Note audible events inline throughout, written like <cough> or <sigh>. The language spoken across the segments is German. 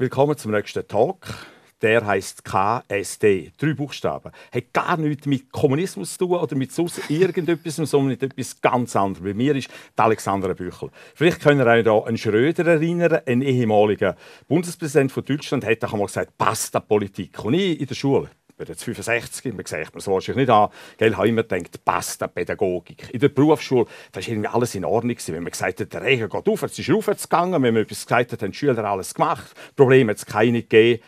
Willkommen zum nächsten Talk. Der heißt KSD. Drei Buchstaben. Hat gar nichts mit Kommunismus zu tun oder mit sonst irgendetwas, sondern mit etwas ganz anderem. Bei mir ist Alexander Büchel. Vielleicht können ihr euch da an Schröder erinnern, einen ehemaligen Bundespräsident von Deutschland, hat auch mal gesagt, Pasta Politik. Und ich in der Schule, bin jetzt 65, man sieht mir so wahrscheinlich nicht an. Gell, habe immer gedacht, passt der Pädagogik. In der Berufsschule, da war irgendwie alles in Ordnung. Wenn man gesagt hat, der Regen geht auf, es ist raufgegangen. Wenn man etwas gesagt hat, haben die Schüler alles gemacht. Probleme hat es keine gegeben.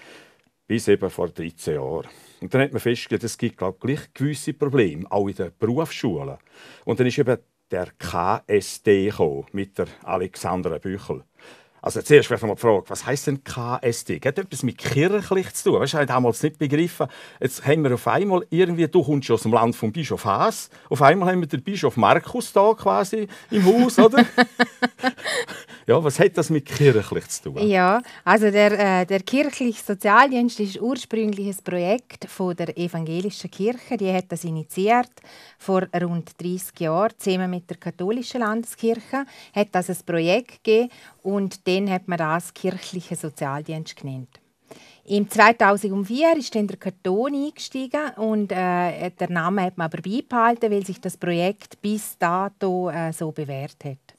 Bis eben vor 13 Jahren. Und dann hat man festgestellt, es gibt glaub, gleich gewisse Probleme, auch in den Berufsschulen. Und dann ist eben der KSD gekommen, mit der Alexandra Büchel. Also zuerst vielleicht mal die Frage, was heisst denn KSD? Hat etwas mit kirchlich zu tun? Weißt du, ich damals nicht begriffen. Jetzt haben wir auf einmal irgendwie, du kommst schon aus dem Land vom Bischof Haas, auf einmal haben wir den Bischof Markus da quasi im Haus, oder? <laughs> Ja, was hat das mit kirchlich zu tun? Ja, also der, äh, der kirchliche Sozialdienst ist ursprünglich ein Projekt von der evangelischen Kirche. Die hat das initiiert vor rund 30 Jahren zusammen mit der katholischen Landeskirche. Hat das ein Projekt gegeben und den hat man das kirchliche Sozialdienst genannt. Im 2004 ist dann der Karton eingestiegen und äh, der Name hat man aber beibehalten, weil sich das Projekt bis dato äh, so bewährt hat.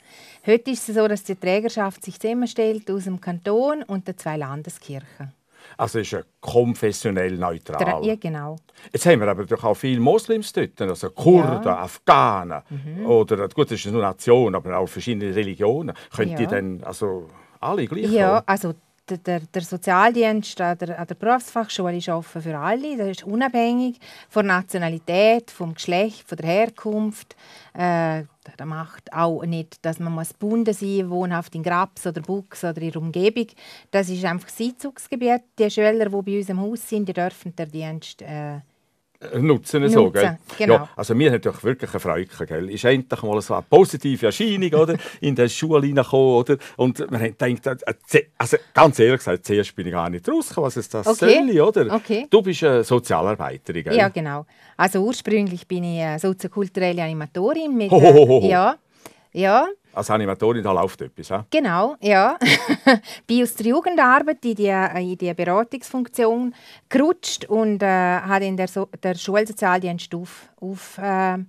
Heute ist es so, dass die Trägerschaft sich zusammenstellt aus dem Kanton und den zwei Landeskirchen. Also ist ja konfessionell neutral. Ja, genau. Jetzt haben wir aber doch auch viele Moslems dort, also Kurden, ja. Afghanen mhm. oder gut, das ist nur Nation, aber auch verschiedene Religionen. Könnt ja. ihr dann also alle gleich? Ja, haben? also der, der, der, Sozialdienst an der, an der Berufsfachschule ist offen für alle. Das ist unabhängig von Nationalität, vom Geschlecht, von der Herkunft. Äh, das macht auch nicht, dass man muss gebunden sein wohnhaft in Grabs oder Buchs oder in der Umgebung. Das ist einfach das Einzugsgebiet. Die Schüler, die bei uns im Haus sind, die dürfen den Dienst äh, Nutzen, so, gell? Genau. Ja, also mir hat wirklich eine Freude, gell? Ist endlich mal so eine positive Erscheinung, oder? <laughs> In der Schule reingekommen, oder? Und man hat gedacht, äh, äh, also ganz ehrlich gesagt, zuerst bin ich gar nicht rausgekommen, was es das okay. soll, oder? Okay. Du bist eine Sozialarbeiterin, gell? Ja, genau. Also ursprünglich bin ich eine äh, soziokulturelle Animatorin mit... Ho, ho, ho, ho. Ja, ja. Als Animatorin, da läuft etwas. He? Genau, ja. bin aus der Jugendarbeit in die, die Beratungsfunktion gerutscht und äh, hat in der, so der Schulsozialdienst auf, auf, äh,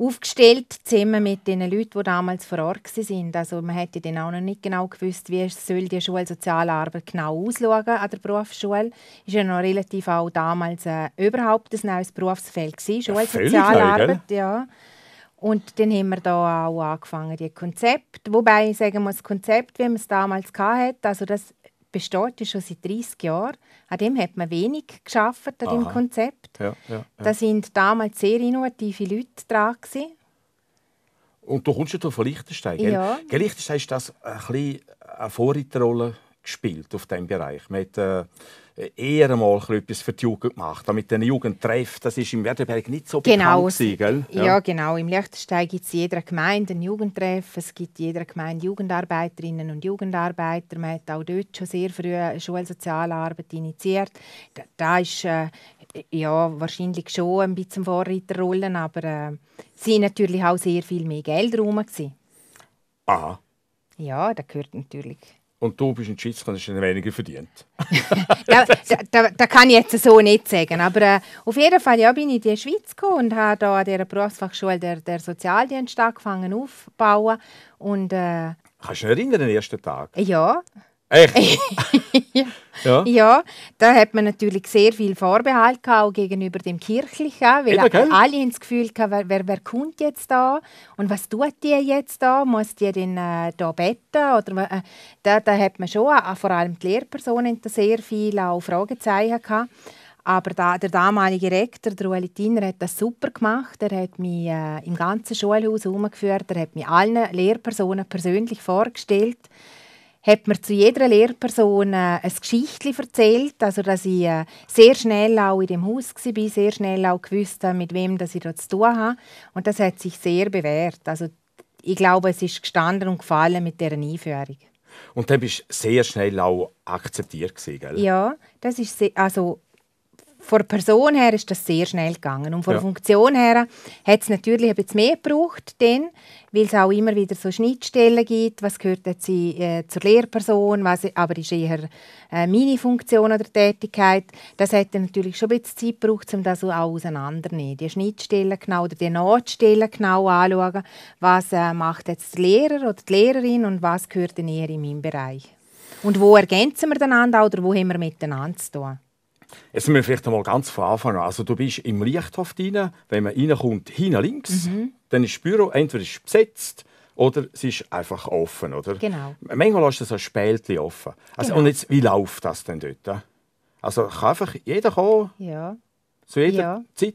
aufgestellt, zusammen mit den Leuten, die damals vor Ort waren. Also man hätte dann auch noch nicht genau gewusst, wie soll die Schulsozialarbeit genau aussehen an der Berufsschule. Ist ja noch relativ auch damals äh, überhaupt ein neues Berufsfeld gewesen, Schulsozialarbeit. Ja, und dann haben wir da auch angefangen, die Konzept. Wobei, sagen wir, das Konzept, wie man es damals hatte, also das besteht schon seit 30 Jahren. An dem hat man wenig geschafft, an dem Konzept. Ja, ja, ja. Da sind damals sehr innovative Leute dran. Gewesen. Und du kommst ja von Liechtenstein, gell? Ja. Gell, ist das ein bisschen eine Vorreiterrolle gespielt auf diesem Bereich. Man hat äh, eher mal etwas für die Jugend gemacht. Damit den Jugendtreff, das ist im Werderberg nicht so genau. bekannt. Gewesen, ja. ja. genau. Im Liechtenstein gibt es in jeder Gemeinde einen Jugendtreff. Es gibt in jeder Gemeinde Jugendarbeiterinnen und Jugendarbeiter. Man hat auch dort schon sehr früh Schulsozialarbeit initiiert. Da, da ist äh, ja, wahrscheinlich schon ein bisschen Vorreiterrollen, aber äh, sie natürlich auch sehr viel mehr Geld herum. Aha. Ja, da gehört natürlich und du bist ein Schiedsrichter und hast weniger verdient. <laughs> das, da, da, kann ich jetzt so nicht sagen. Aber äh, auf jeden Fall ja, bin ich in die Schweiz gekommen und habe hier an dieser Berufsfachschule der, der Sozialdienst angefangen aufzubauen. Und, äh, Kannst du dich erinnern, den ersten Tag? Ja. Echt? <laughs> ja. ja. da hat man natürlich sehr viel Vorbehalt gehabt, gegenüber dem Kirchlichen, weil Eben, okay. alle das Gefühl hatten, wer, wer, wer, kommt jetzt da und was tut die jetzt da? Muss die denn äh, da betten? Oder, äh, da, da hat man schon, äh, vor allem die Lehrpersonen, sehr viele auch Fragezeichen gehabt. Aber da, der damalige Rektor, der Ueli Tiner, hat das super gemacht. Er hat mich äh, im ganzen Schulhaus herumgeführt, er hat mich allen Lehrpersonen persönlich vorgestellt hat mir zu jeder Lehrperson äh, ein Geschichtli erzählt, also dass ich äh, sehr schnell auch in dem Haus war, sehr schnell auch gewusst habe, mit wem dass ich da zu tun habe. Und das hat sich sehr bewährt. Also ich glaube, es ist gestanden und gefallen mit dieser Einführung. Und dann bist du sehr schnell auch akzeptiert gewesen, gell? Ja, das ist sehr, also von der Person her ist das sehr schnell gegangen. Und von ja. der Funktion her hat es natürlich ein bisschen mehr gebraucht, denn, weil es auch immer wieder so Schnittstellen gibt, was gehört jetzt äh, zur Lehrperson, was aber ist eher äh, meine Funktion oder Tätigkeit. Das hat dann natürlich schon ein bisschen Zeit gebraucht, um das auch auseinanderzunehmen. Die Schnittstellen genau oder die Notstellen genau anschauen, was äh, macht jetzt der Lehrer oder die Lehrerin und was gehört dann eher in meinen Bereich. Und wo ergänzen wir einander oder wo haben wir miteinander zu tun? Jetzt sind wir vielleicht einmal ganz von Anfang an. Also du bist im Lichthof drin, wenn man reinkommt, hinten links, mhm. dann ist das Büro entweder besetzt oder es ist einfach offen, oder? Genau. Manchmal lässt du so ein Spältchen offen. Also, genau. Und jetzt, wie läuft das denn dort? Also kann einfach jeder kommen? Ja. Zu jeder ja. Zeit?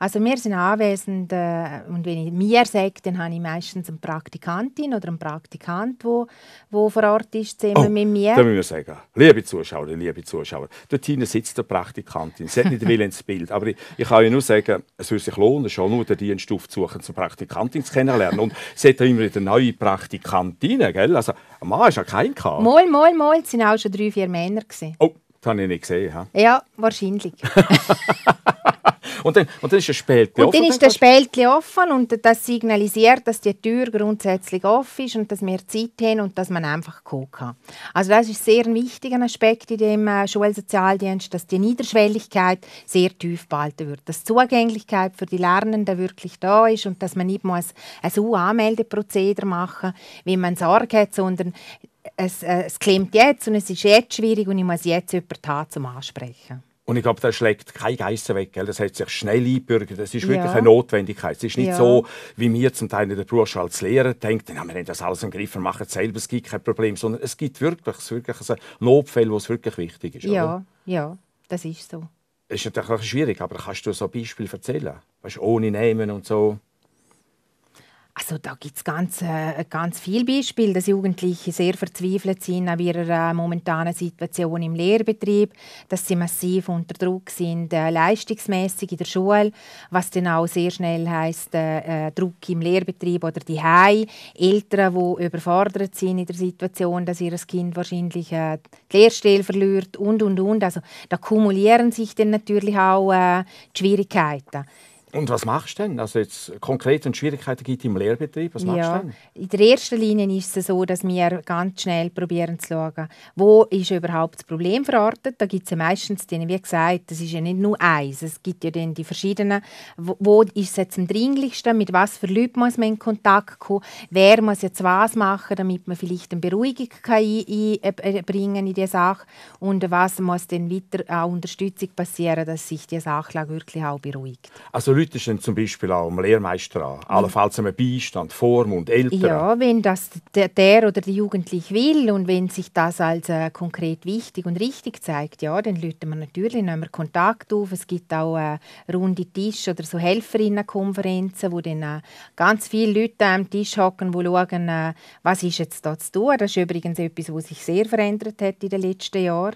Also wir sind anwesend äh, und wenn ich mir sage, dann habe ich meistens eine Praktikantin oder einen Praktikant, wo, wo vor Ort ist, zusammen oh, mit mir. Da müssen wir sagen, liebe Zuschauer, liebe Zuschauer, dort hinten sitzt eine Praktikantin. Sie hat nicht <laughs> will ins Bild, aber ich, ich, kann Ihnen nur sagen, es würde sich lohnen, schon nur den zu suchen, zur Praktikantin zu kennenlernen. Und sie hat ja immer wieder neue Praktikantinnen, gell? Also ein Mann ist ja kein K. Mal, mal, mal, es waren auch schon drei, vier Männer. Gewesen. Oh, das habe ich nicht gesehen. He? Ja, wahrscheinlich. <laughs> <laughs> Und dann, und dann ist der Spältli offen. Und dann ist der Spältli offen und das signalisiert, dass die Tür grundsätzlich offen ist und dass wir Zeit haben und dass man einfach gucken kann. Also das ist sehr ein wichtiger Aspekt in dem äh, Schulsozialdienst, dass die Niederschwelligkeit sehr tief behalten wird. Dass die Zugänglichkeit für die Lernenden wirklich da ist und dass man nicht muss ein U-Anmeldeprozedere machen muss, wie man Sorge hat, sondern es, äh, es klemmt jetzt und es ist jetzt schwierig und ich muss jetzt jemanden haben zum Ansprechen. Und ich glaube, das schlägt kein Geissen weg. Gell? Das hat sich schnell einbürgert. Das ist wirklich ja. eine Notwendigkeit. Es ist nicht ja. so, wie wir zum Teil in der Berufsschule als Lehrer denken, wir haben das alles im Griff, wir machen es selber, es gibt kein Problem. Sondern es gibt wirklich, es wirklich einen Notfall, wo es wirklich wichtig ist. Ja, oder? ja, das ist so. Es ist natürlich schwierig, aber kannst du so ein Beispiel erzählen? Weißt, ohne Namen und so. Also da gibt es ganz, äh, ganz viele Beispiele, dass Jugendliche sehr verzweifelt sind an ihrer äh, momentanen Situation im Lehrbetrieb, dass sie massiv unter Druck sind, äh, leistungsmäßig in der Schule, was dann auch sehr schnell heißt äh, äh, Druck im Lehrbetrieb oder die Hai, Eltern, die überfordert sind in der Situation, dass ihr Kind wahrscheinlich äh, die Lehrstelle verliert und und und. Also da kumulieren sich dann natürlich auch äh, die Schwierigkeiten. Und was machst du denn? Also jetzt es Schwierigkeiten gibt im Lehrbetrieb. Was machst ja, du denn? In der ersten Linie ist es so, dass wir ganz schnell probieren zu schauen, wo ist überhaupt das Problem verortet. Da gibt es ja meistens, die, wie gesagt, das ist ja nicht nur eins. Es gibt ja dann die verschiedenen, wo, wo ist es jetzt am dringlichsten, mit was für Leuten muss man in Kontakt kommen, wer muss jetzt was machen, damit man vielleicht eine Beruhigung kann einbringen in die Sache und was muss dann weiter auch Unterstützung passieren, dass sich die Sachlage wirklich auch beruhigt. Also Leute sind zum Beispiel auch am Lehrmeister an, allenfalls einem Beistand, Vormund, Eltern. Ja, wenn das der, der oder die Jugendliche will und wenn sich das als äh, konkret wichtig und richtig zeigt, ja, dann läuten wir natürlich nehmen wir Kontakt auf. Es gibt auch äh, runde Tisch oder so Helferinnenkonferenzen, wo dann äh, ganz viele Leute am Tisch hocken, wo schauen, äh, was ist jetzt da zu tun. Das ist übrigens etwas, was sich sehr verändert hat in den letzten Jahren.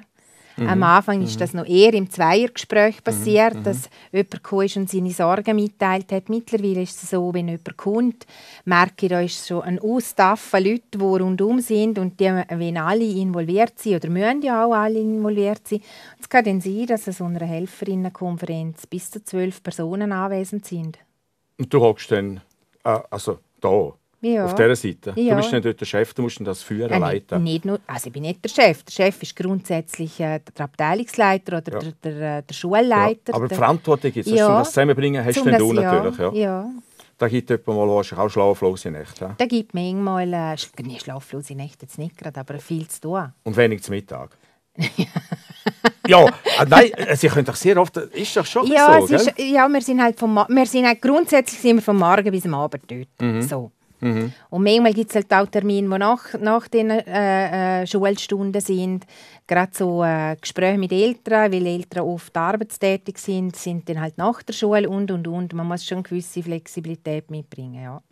Mhm. Am Anfang ist mhm. das noch eher im Zweiergespräch mhm. passiert, mhm. dass jemand kam und seine Sorgen mitteilt hat. Mittlerweile ist es so, wenn jemand kommt, merke ich, da ist schon ein von Leuten, die rundum sind und die, wenn alle involviert sind, oder müssen ja auch alle involviert sein, es kann dann sein, dass an so einer Helferinnenkonferenz bis zu zwölf Personen anwesend sind. Und du hockst dann, äh, also da, ja. Auf dieser Seite. Ja. Du bist nicht der Chef, du musst das führen, äh, ja, leiten. Nicht, nicht nur, also ich bin nicht der Chef. Der Chef ist grundsätzlich äh, der Abteilungsleiter oder der, der, äh, der, Schulleiter. Aber der, Verantwortung jetzt, ja. um das zusammenbringen, hast um das, du natürlich. Ja. Da gibt es jemanden, der auch schlaflose Nächte. Ja? Da gibt es manchmal, äh, nee, schlaflose Nächte jetzt nicht gerade, aber viel zu tun. Und wenig zum Mittag. <laughs> ja, äh, nein, äh, sie können doch sehr oft, ist doch schon ja, so, ist, Ja, wir sind halt, vom, wir sind halt grundsätzlich sind wir vom Morgen bis zum Abend dort. Mhm. So. Mhm. Und manchmal gibt es halt auch Termine, die nach, nach den äh, äh, Schulstunden sind. Gerade so äh, Gespräche mit Eltern, weil Eltern oft arbeitstätig sind, sind dann halt nach der Schule und und und. Man muss schon eine gewisse Flexibilität mitbringen. Ja.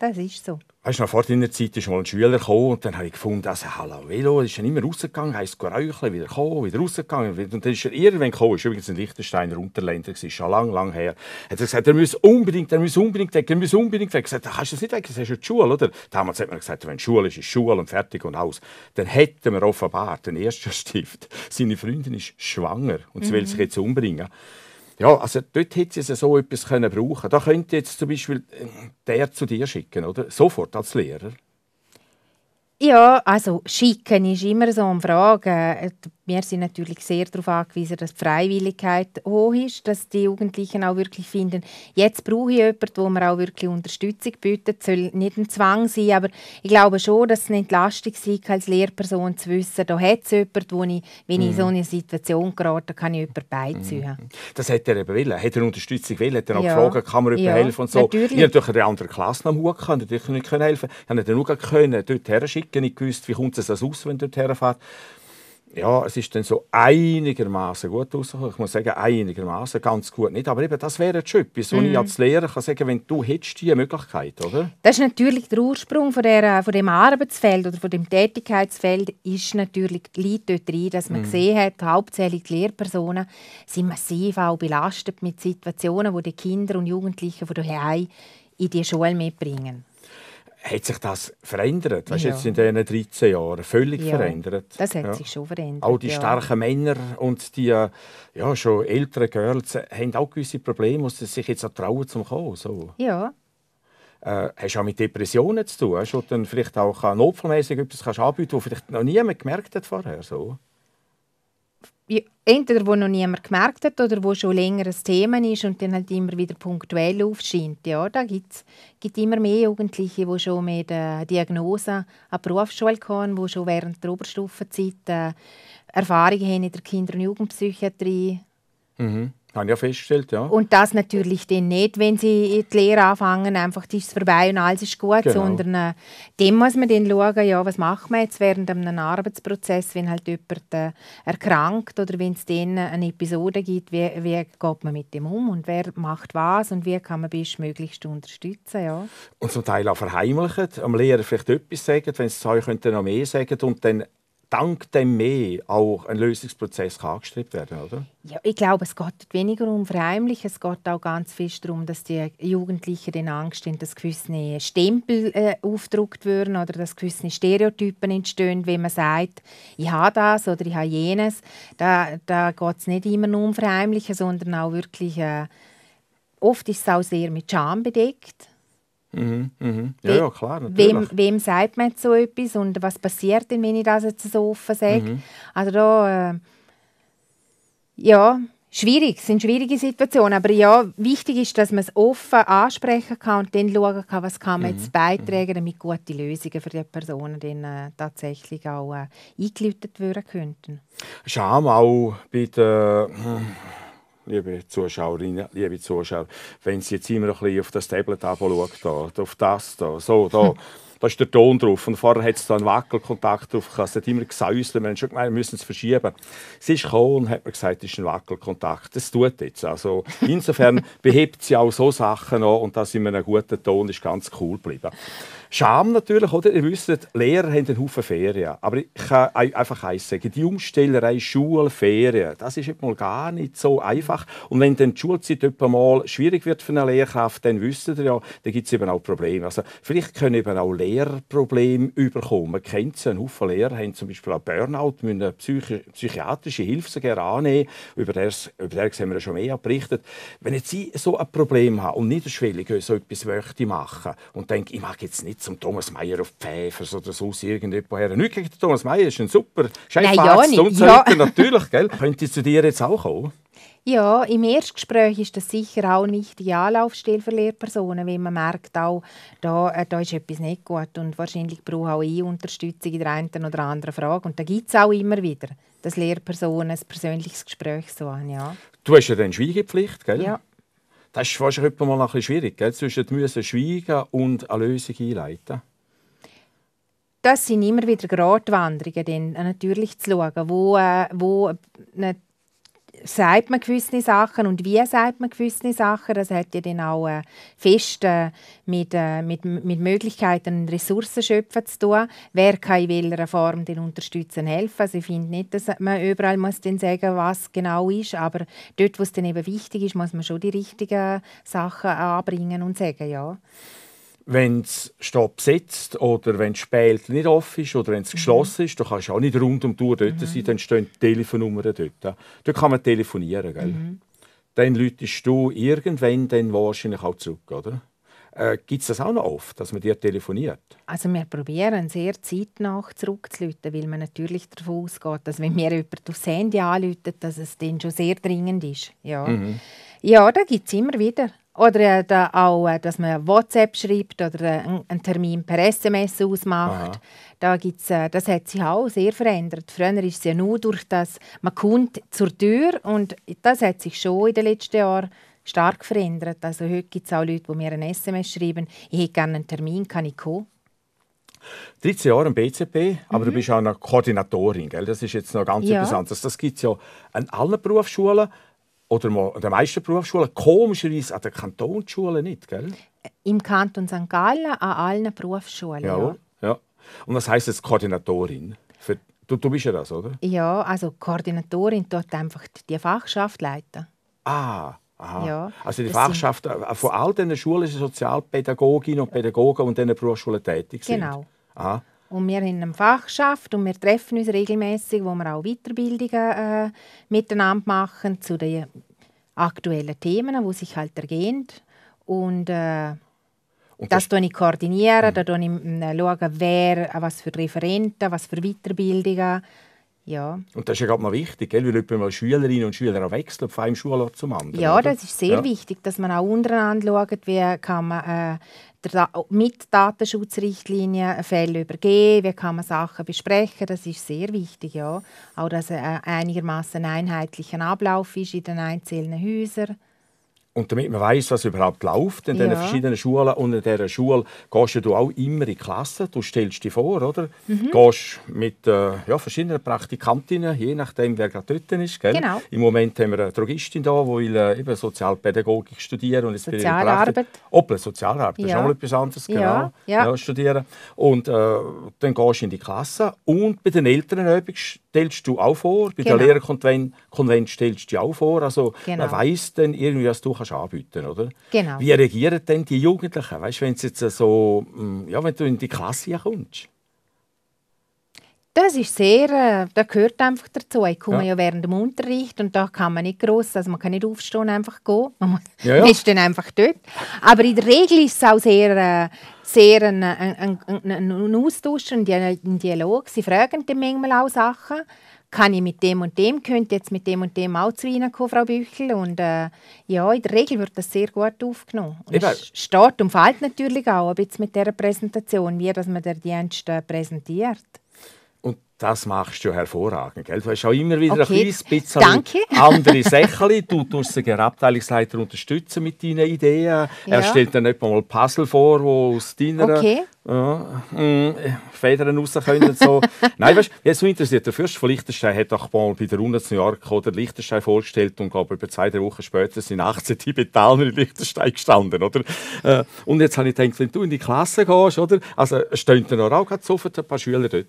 Das ist so. Weißt du, vor deiner Zeit kam ein Schüler und dann habe ich gefunden, also hallo, Velo, ist ja immer rausgegangen, heisst geräucheln, wieder gekommen, wieder rausgegangen. Und dann ist er irgendwann gekommen, ist übrigens ein Lichtensteiner Unterländer, ist schon lange, lange her. Hat er gesagt, er muss unbedingt, er muss unbedingt weg, er muss unbedingt weg. Ich gesagt, kannst du das nicht weg, das ist ja die Schule, oder? Damals hat man gesagt, wenn Schule ist, ist Schule und fertig und aus. Dann hätten wir offenbar den ersten Stift. <laughs> Seine Freundin ist schwanger und sie mhm. will sich jetzt umbringen. Ja, also dort hätte sie so etwas können brauchen Da könnte jetzt zum Beispiel äh, der zu dir schicken, oder? Sofort als Lehrer. Ja, also schicken ist immer so eine Frage. Äh, wir sind natürlich sehr darauf angewiesen, dass die Freiwilligkeit hoch ist, dass die Jugendlichen auch wirklich finden, jetzt brauche ich jemanden, wo man auch wirklich Unterstützung bietet. Es soll nicht ein Zwang sein, aber ich glaube schon, dass es eine Entlastung sein als Lehrperson zu wissen, da hat es jemanden, wo ich, wenn ich in mhm. so eine Situation gerate, kann ich jemanden beiziehen. Mhm. Das hat er eben willen. Hat er Unterstützung willen? Hat er auch ja. gefragt, kann man jemandem ja, helfen und so? Natürlich. Ich natürlich eine andere Klasse am Hut gehabt, natürlich nicht helfen können. Ich konnte ihn nur können, dort her schicken. Ich wusste, wie kommt es aus, wenn er dort herfährt ja, es ist dann so einigermaßen gut rausgekommen. Ich muss sagen, einigermaßen, ganz gut nicht. Aber eben, das wäre jetzt schon etwas, wo mm. ich mhm. als Lehrer kann sagen kann, wenn du hättest diese Möglichkeit, oder? Das ist natürlich der Ursprung von, der, von dem Arbeitsfeld oder von dem Tätigkeitsfeld, ist natürlich, liegt dort rein, dass man mm. gesehen hat, hauptsächlich die Lehrpersonen sind massiv auch belastet mit Situationen, wo die Kinder und Jugendlichen von daheim in die Schule mitbringen hat sich das verändert? Weißt, ja. jetzt in diesen 13 Jahren völlig ja, verändert. Das hat ja. sich schon verändert. Auch die starken Männer und die ja, schon älteren Girls haben auch gewisse Probleme, muss sich jetzt auch trauen zum kommen. So. Ja. Äh, hast du auch mit Depressionen zu tun? Hast du dann vielleicht auch notfallmäßig etwas kannst anbieten, was vielleicht noch niemand gemerkt hat vorher? So? entweder wo noch niemand gemerkt hat oder wo schon länger ein Thema ist und dann halt immer wieder punktuell aufscheint. Ja, da gibt es immer mehr Jugendliche, die schon mit der äh, Diagnose an Berufsschule kommen, die schon während der Oberstufenzeit äh, Erfahrungen haben in der Kinder- und Jugendpsychiatrie. Mhm. Haben ja festgestellt, ja. Und das natürlich dann nicht, wenn sie die Lehre anfangen, einfach ist es vorbei und alles ist gut, genau. sondern äh, dem muss man dann schauen, ja, was macht man jetzt während einem Arbeitsprozess, wenn halt jemand äh, erkrankt oder wenn es dann eine Episode gibt, wie, wie geht man mit dem um und wer macht was und wie kann man bestmöglichst unterstützen, ja. Und zum Teil auch verheimlichen, am Lehrer vielleicht etwas sagen, wenn es zu euch noch mehr sagen und dann dank dem mehr auch ein Lösungsprozess kann angestrebt werden oder? Ja, ich glaube, es geht weniger um Verheimlichen, es geht auch ganz viel darum, dass die Jugendlichen den Angst haben, dass gewisse Stempel äh, aufgedruckt werden oder dass gewisse Stereotypen entstehen, wenn man sagt, ich habe das oder ich habe jenes. Da, da geht es nicht immer nur um Verheimlichen, sondern auch wirklich, äh, oft ist es auch sehr mit Scham bedeckt Mhm, mhm. Ja, ja, klar, natürlich. Wem, wem sagt man so etwas und was passiert wenn ich das jetzt so offen sage? Mhm. Also da, äh, ja, schwierig, es sind schwierige Situationen, aber ja, wichtig ist, dass man es offen ansprechen kann und dann schauen kann, was kann man jetzt mhm, beitragen, mhm. damit gute Lösungen für die Personen dann äh, tatsächlich auch äh, eingeläutet werden könnten. Scham auch bei den... Äh, liebe Zuschauerinnen, liebe Zuschauer, wenn Sie jetzt immer ein bisschen auf das Tablet schauen, da, auf das da, so da, <laughs> da ist der Ton drauf. Und vorher hat es da einen Wackelkontakt drauf gehabt. Es hat immer gesäuselt. Wir haben schon gemeint, wir müssen es verschieben. Sie ist gekommen und hat mir gesagt, es ist ein Wackelkontakt. Das tut jetzt. Also insofern <laughs> behebt sie auch so Sachen noch. und das in einem guten Ton ist ganz cool geblieben. Scham natürlich, oder? Ihr wisst, Lehrer haben einen Haufen Ferien. Aber ich kann einfach eins sagen, die Umstellerei Schule, Ferien, das ist mal gar nicht so einfach. Und wenn dann die Schulzeit mal schwierig wird für eine Lehrkraft, dann wisst ihr ja, da gibt es eben auch Probleme. Also vielleicht können eben auch Lehrer Lehrproblem überkommen. Man kennt es, ein Haufen Lehrer haben zum Beispiel auch Burnout, müssen psychi psychiatrische Hilfe gerne annehmen. Über das, über das haben wir schon mehr berichtet. Wenn jetzt Sie so ein Problem haben und niederschwellig so etwas möchte machen und denken, ich mag jetzt nicht zum Thomas Meyer auf Pfeffers oder so irgendjemand her. Nicht gegen Thomas Meyer, ist ein super Chefarzt Nein, ja, nicht. so weiter, ja. natürlich. Gell? Könnte zu dir jetzt auch kommen? Ja, im Erstgespräch ist das sicher auch eine wichtige Anlaufstelle für Lehrpersonen, wenn man merkt, auch, da, äh, da ist etwas nicht gut und wahrscheinlich brauche auch ich Unterstützung in der einen oder anderen Frage. Und da gibt es auch immer wieder, dass Lehrpersonen ein persönliches Gespräch so haben. Ja. Du hast ja dann Schweigepflicht, gell? Ja. Das ist wahrscheinlich mal ein bisschen schwierig, gell? zwischen müssen schweigen und eine Lösung einleiten. Das sind immer wieder Gratwanderungen, natürlich zu schauen, wo, äh, wo eine sagt man gewisse Sachen und wie sagt man gewisse Sachen. Das hat ja dann auch äh, fest äh, mit, äh, mit, mit Möglichkeiten und Ressourcen schöpfen zu tun. Wer kann in welcher Form den unterstützen helfen. Also ich finde nicht, dass man überall muss dann sagen was genau ist, aber dort, wo es dann eben wichtig ist, muss man schon die richtigen Sachen anbringen und sagen, ja wenn es Stopp sitzt oder wenn das Spiel nicht offen ist oder wenn es mhm. geschlossen ist, dann kannst du auch nicht rund um die Uhr dort mhm. sein, dann stehen die Telefonnummern dort. Dort kann man telefonieren, gell? Mhm. Dann läutest du irgendwann dann wahrscheinlich auch zurück, oder? Äh, Gibt es das auch noch oft, dass man dir telefoniert? Also wir probieren sehr zeitnah zurückzuläuten, weil man natürlich davon ausgeht, dass wenn mir jemand aufs Handy anläutet, dass es dann schon sehr dringend ist. Ja, mhm. ja da gibt es immer wieder. Oder äh, da auch, äh, dass man WhatsApp schreibt oder äh, einen Termin per SMS ausmacht. Da gibt's, das hat sich auch sehr verändert. Früher ist es ja nur durch das, man kommt zur Tür und das hat sich schon in den letzten Jahren stark verändert. Also heute gibt es auch Leute, die mir eine SMS schreiben, ich hätte gerne einen Termin, kann ich kommen? 13 Jahre im BCP, aber mhm. du bist auch eine Koordinatorin. Gell? Das ist jetzt noch ganz ja. etwas Das gibt es ja an allen Berufsschulen oder an den meisten Berufsschulen, komischerweise an den Kantonsschulen nicht, gell? Im Kanton St. Gallen an allen Berufsschulen. Ja, ja. Und was heisst jetzt Koordinatorin? Für, du, du bist ja das, oder? Ja, also Koordinatorin tut einfach die Fachschaft leiten. Ah, Aha. Ja, also die Fachschaft äh, von all diesen Schulen sind Sozialpädagoginnen und Pädagogen und diesen Berufsschulen tätig sind. Genau. Aha. Und wir haben eine Fachschaft und wir treffen uns regelmäßig, wo wir auch Weiterbildungen äh, miteinander machen zu den aktuellen Themen, wo sich halt ergehen. Und, äh, und das, das ich koordinieren, mhm. da schaue ich, mm, äh, wer, was für Referenten, was für Weiterbildungen. Ja. Und das ist ja gerade mal wichtig, gell? weil jemand mal Schülerinnen und Schüler auch wechseln von einem Schulort zum anderen. Ja, oder? das ist sehr ja. wichtig, dass man auch untereinander schaut, wie kann man äh, mit Datenschutzrichtlinien Fälle übergeben, wie kann man Sachen besprechen, das ist sehr wichtig, ja. Auch, dass ein äh, einigermaßen einheitlicher Ablauf ist in den einzelnen Häusern und damit man weiß, was überhaupt läuft in ja. den verschiedenen Schulen und in dieser Schule gehst du auch immer in die Klasse, du stellst dich vor, oder? Mhm. Gehst mit äh, ja, verschiedenen Praktikantinnen, je nachdem, wer gerade dort ist. Gell? Genau. Im Moment haben wir eine Drogistin da, die will, äh, eben Sozialpädagogik studieren. Und jetzt Sozialarbeit. Opel, Sozialarbeit, ja. das ist auch etwas anderes, genau. Ja. ja. studieren. Und äh, dann gehst du in die Klasse und bei den Eltern stellst du auch vor, bei genau. der Lehrerkonvent stellst du dich auch vor. Also genau. man weiss dann irgendwie, was du kannst anbieten oder? Genau. Wie reagieren denn die Jugendlichen, weißt, wenn jetzt so, hm, ja, wenn du in die Klasse kommst? Das ist sehr, äh, da gehört einfach dazu. Ich komme ja. ja. während dem Unterricht und da kann man nicht groß, also man kann nicht aufstehen einfach gehen. Man ja, ja. ist dann einfach dort. Aber in der Regel ist es auch sehr, äh, sehr ein, ein, ein, ein Austausch und ein Dialog. Sie fragen dann manchmal auch Sachen kann ich mit dem und dem, könnte jetzt mit dem und dem auch zu Ihnen kommen, Frau Büchel. Und äh, ja, in der Regel wird das sehr gut aufgenommen. Und Eben. es steht und fällt natürlich auch ein bisschen mit dieser Präsentation, wie dass man den Dienst präsentiert. Das machst du hervorragend. Gell? Du hast auch immer wieder okay. ein bisschen Danke. <laughs> andere Sachen. Du tust den Abteilungsleiter unterstützen mit deinen Ideen. Ja. Er stellt dann etwa mal Puzzle vor, die aus deiner okay. ja, mh, mm, Federn raus können. So. <laughs> Nein, weißt du, so interessiert. Der Fürst von Liechtenstein hat auch mal bei der Runde zu New York oder Liechtenstein vorgestellt und glaube über zwei, drei Wochen später sind 18 Tibetaner in Liechtenstein gestanden. Oder? Äh, und jetzt habe ich gedacht, wenn du in die Klasse gehst, oder? Also stehen dann auch gerade so ein paar Schüler dort.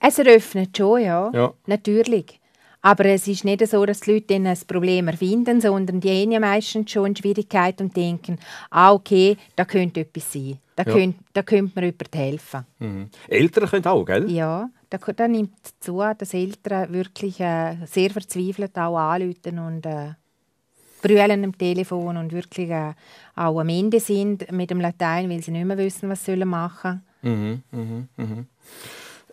Es eröffnet schon, ja. ja. Natürlich. Aber es ist nicht so, dass die Leute dann ein Problem erfinden, sondern die haben ja meistens schon eine Schwierigkeit und denken, ah, okay, da könnte etwas sein. Da, ja. könnte, da könnte mir jemand helfen. Mhm. Eltern können auch, gell? Ja, da, da nimmt zu, dass Eltern wirklich äh, sehr verzweifelt auch anrufen und äh, brüllen am Telefon und wirklich äh, auch am Ende sind mit dem Latein, weil sie nicht mehr wissen, was sie machen sollen. Mhm, mhm, mhm.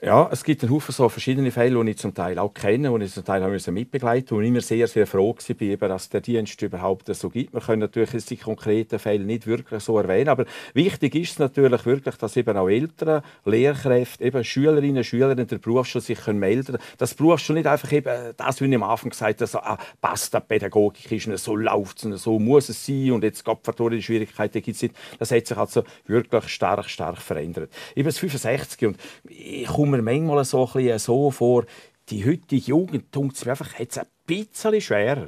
Ja, es gibt einen Haufen so verschiedene Fälle, die ich zum Teil auch kenne und ich zum Teil auch mitbegleiten musste, immer sehr, sehr froh war, dass der Dienst überhaupt so gibt. Wir können natürlich die konkreten Fälle nicht wirklich so erwähnen, aber wichtig ist es natürlich wirklich, dass eben auch Eltern, Lehrkräfte, eben Schülerinnen und Schüler in der Berufsschule sich können melden können. Das Berufsschule nicht einfach eben das, wie ich am Anfang gesagt habe, so, ah, passt, die Pädagogik ist und so läuft es so muss es sein und jetzt gab es die Schwierigkeiten, gibt es nicht. Das hat sich also wirklich stark, stark verändert. Ich bin 65 und ich komme mir manchmal so, ein bisschen so vor, die heutige Jugend tut es mir einfach jetzt ein bisschen schwerer.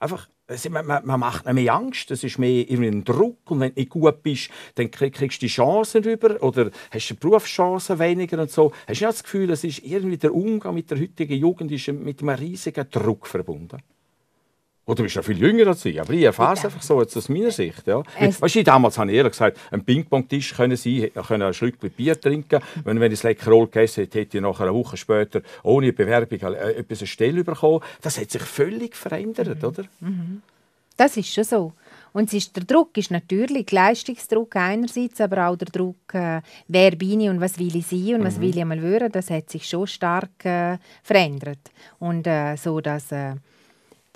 Einfach man, man, macht nicht mehr Angst, es ist mehr ein Druck und wenn du nicht gut bist, dann kriegst du die Chancen rüber oder hast du Berufschancen weniger und so. Hast du nicht das Gefühl, es ist irgendwie der Umgang mit der heutigen Jugend ist mit einem riesigen Druck verbunden? Oh, du bist ja viel jünger als ich, aber ich erfahre es einfach so jetzt aus meiner Sicht. Ja. weißt du, damals habe ich ehrlich gesagt einen Ping-Pong-Tisch können sein, können ein Schlückchen Bier trinken. Wenn, wenn ich das Leckerol gegessen hätte, hätte ich nach einer Woche später ohne Bewerbung äh, etwas eine Stelle bekommen. Das hat sich völlig verändert, mhm. oder? Das ist schon so. Und ist, der Druck ist natürlich Leistungsdruck einerseits, aber auch der Druck, äh, wer bin ich und was will ich sein und mhm. was will ich einmal hören, das hat sich schon stark äh, verändert. Und äh, so, dass äh,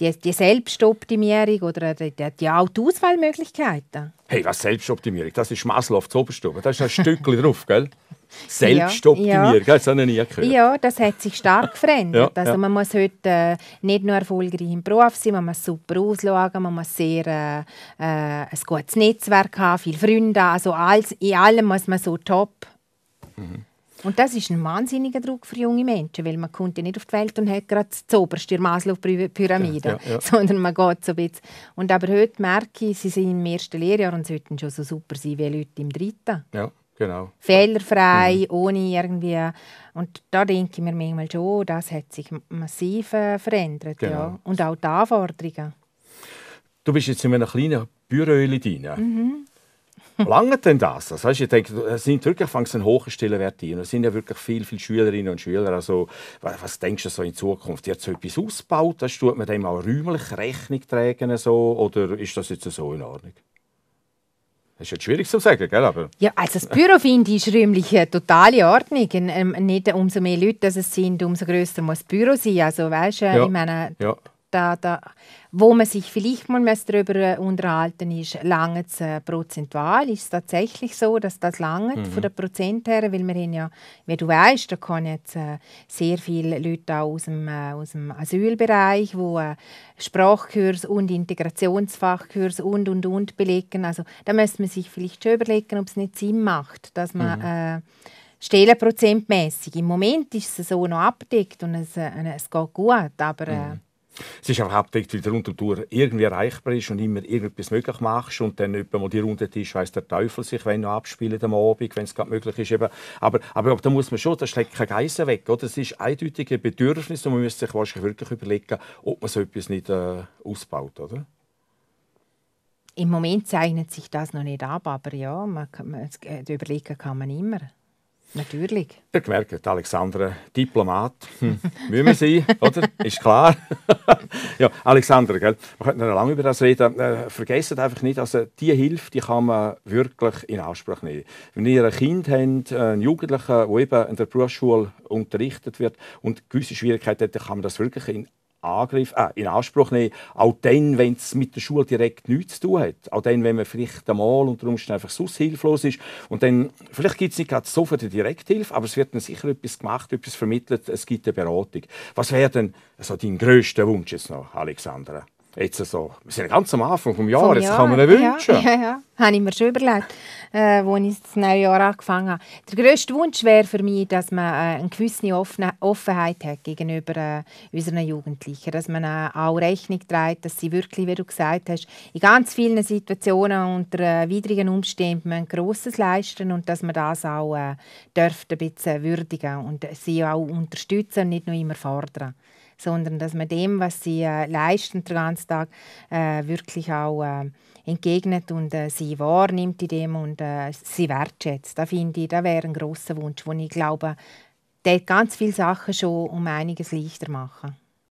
die, die Selbstoptimierung oder die, die, Auswahlmöglichkeiten. Hey, was Selbstoptimierung? Das ist Maslow auf Zoberstube. Da ist ein Stückchen <laughs> drauf, gell? Selbstoptimierung, ja, ja. das habe ich nie gehört. Ja, das hat sich stark verändert. <laughs> ja, also man muss heute äh, nicht nur erfolgreich im Beruf sein, man muss super ausschauen, man muss sehr äh, äh, ein gutes Netzwerk haben, viele Freunde, also alles, in allem muss man so top. Mhm. Und das ist ein wahnsinniger Druck für junge Menschen, weil man kommt ja nicht auf die Welt und hat gerade die oberste Maslow-Pyramide, ja, ja, ja. <laughs> sondern man geht so ein bisschen. Und aber heute merke ich, sie sind im ersten Lehrjahr und sollten schon so super sein wie Leute im dritten. Ja, genau. Fehlerfrei, mhm. ohne irgendwie... Und da denke ich mir manchmal schon, oh, das hat sich massiv äh, verändert. Genau. Ja. Und auch die Anforderungen. Du bist jetzt in einer kleinen Büro drin. Mhm. Lange denn das? das also, heißt, ich denke, es sind wirklich fängt ein hoher Stellenwert ein. Es sind ja wirklich viele, viele Schülerinnen und Schüler. Also, was denkst du so in Zukunft? Wird so etwas ausgebaut? Das tut man dem auch räumlich Rechnung tragen so, oder ist das jetzt so in Ordnung? Das ist jetzt schwierig zu sagen, gell? Aber ja, also das Büro finde ich räumlich eine äh, totale Ordnung. Ähm, nicht umso mehr Leute dass es sind, umso grösser muss das Büro sein. Also weißt du, äh, ja. ich meine, ja da, da, wo man sich vielleicht mal darüber äh, unterhalten ist, lange äh, prozentual, ist es tatsächlich so, dass das lange mhm. von der Prozent her, weil wir ja, wie du weißt, da kommen jetzt äh, sehr viele Leute aus dem, äh, aus dem Asylbereich, wo äh, Sprachkurs und Integrationsfachkurs und und und belegen. Also da müsste man sich vielleicht schon überlegen, ob es nicht Sinn macht, dass man mhm. Äh, Stellenprozentmäßig. Im Moment ist es so noch abdeckt und es, äh, es geht gut, aber mhm es ist einfach abgedeckt, weil der unter irgendwie erreichbar ist und immer irgendetwas möglich machst und dann jemand, der die Runde ist, weiss der Teufel sich, wenn noch abspielen am Abend, wenn es gerade möglich ist. Eben. Aber, aber, aber da muss man schon, da schlägt kein Geissen weg. Oder? Das ist eindeutig ein Bedürfnis und man müsste sich wahrscheinlich wirklich überlegen, ob man so etwas nicht äh, ausbaut. Oder? Im Moment zeichnet sich das noch nicht ab, aber ja, man, man, äh, das Überlegen kann man immer. Natürlich. Ihr habt gemerkt, Alexandra, Diplomat, hm, <laughs> müssen wir sein, oder? Ist klar. <laughs> ja, Alexandra, gell? wir könnten noch lange über das reden. Äh, vergessen einfach nicht, also diese Hilfe die kann man wirklich in Anspruch nehmen. Wenn ihr ein Kind habt, einen Jugendlichen, der eben in der Berufsschule unterrichtet wird und gewisse Schwierigkeiten hat, dann kann man das wirklich in Anspruch Angriff, äh, in Anspruch nehmen, auch dann, wenn es mit der Schule direkt nichts zu tun hat. Auch dann, wenn man vielleicht einmal unter Umständen einfach sonst hilflos ist. Und dann, vielleicht gibt es nicht gerade sofort eine Direkthilfe, aber es wird dann sicher etwas gemacht, etwas vermittelt, es gibt eine Beratung. Was wäre denn also dein grösster Wunsch jetzt noch, Alexandra? Jetzt so, wir sind ganz am Anfang des Jahres, vom jetzt kann man ihn wünschen. Ja, ja, ja. habe ich mir schon überlegt, äh, als ich das neue Jahr angefangen habe. Der grösste Wunsch wäre für mich, dass man äh, eine gewisse Offene, Offenheit hat gegenüber äh, unseren Jugendlichen. Dass man äh, auch Rechnung trägt, dass sie wirklich, wie du gesagt hast, in ganz vielen Situationen unter äh, widrigen Umständen ein Grosses leisten und dass man das auch äh, ein bisschen würdigen und sie auch unterstützen und nicht nur immer fordern sondern dass man dem, was sie äh, leisten den ganzen Tag, äh, wirklich auch äh, entgegnet und äh, sie wahrnimmt in dem und äh, sie wertschätzt. Da finde ich, da wäre ein großer Wunsch, wo ich glaube, der ganz viele Sachen schon um einiges leichter machen.